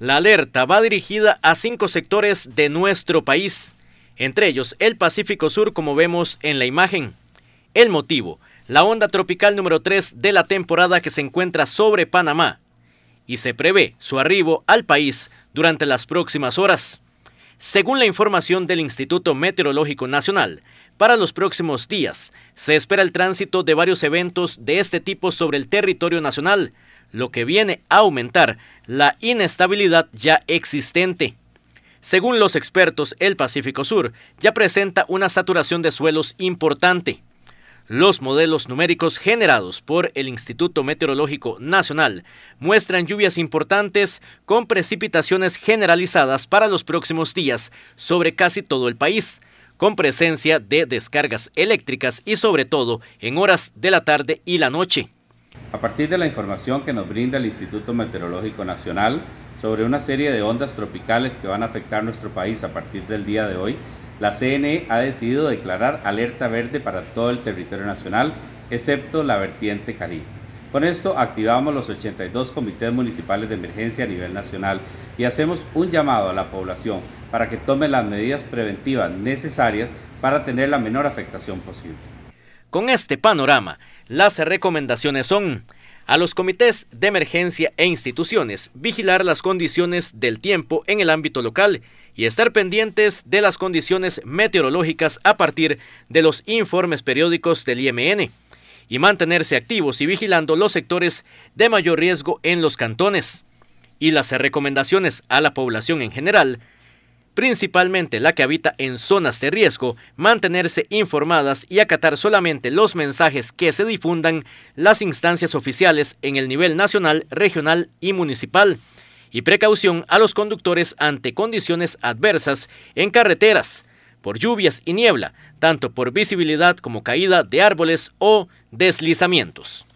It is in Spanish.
La alerta va dirigida a cinco sectores de nuestro país, entre ellos el Pacífico Sur como vemos en la imagen. El motivo, la onda tropical número 3 de la temporada que se encuentra sobre Panamá y se prevé su arribo al país durante las próximas horas. Según la información del Instituto Meteorológico Nacional, para los próximos días se espera el tránsito de varios eventos de este tipo sobre el territorio nacional, lo que viene a aumentar la inestabilidad ya existente. Según los expertos, el Pacífico Sur ya presenta una saturación de suelos importante. Los modelos numéricos generados por el Instituto Meteorológico Nacional muestran lluvias importantes con precipitaciones generalizadas para los próximos días sobre casi todo el país, con presencia de descargas eléctricas y sobre todo en horas de la tarde y la noche. A partir de la información que nos brinda el Instituto Meteorológico Nacional sobre una serie de ondas tropicales que van a afectar nuestro país a partir del día de hoy, la CNE ha decidido declarar alerta verde para todo el territorio nacional, excepto la vertiente Caribe. Con esto activamos los 82 comités municipales de emergencia a nivel nacional y hacemos un llamado a la población para que tome las medidas preventivas necesarias para tener la menor afectación posible. Con este panorama, las recomendaciones son a los comités de emergencia e instituciones vigilar las condiciones del tiempo en el ámbito local y estar pendientes de las condiciones meteorológicas a partir de los informes periódicos del IMN y mantenerse activos y vigilando los sectores de mayor riesgo en los cantones. Y las recomendaciones a la población en general principalmente la que habita en zonas de riesgo, mantenerse informadas y acatar solamente los mensajes que se difundan las instancias oficiales en el nivel nacional, regional y municipal y precaución a los conductores ante condiciones adversas en carreteras, por lluvias y niebla, tanto por visibilidad como caída de árboles o deslizamientos.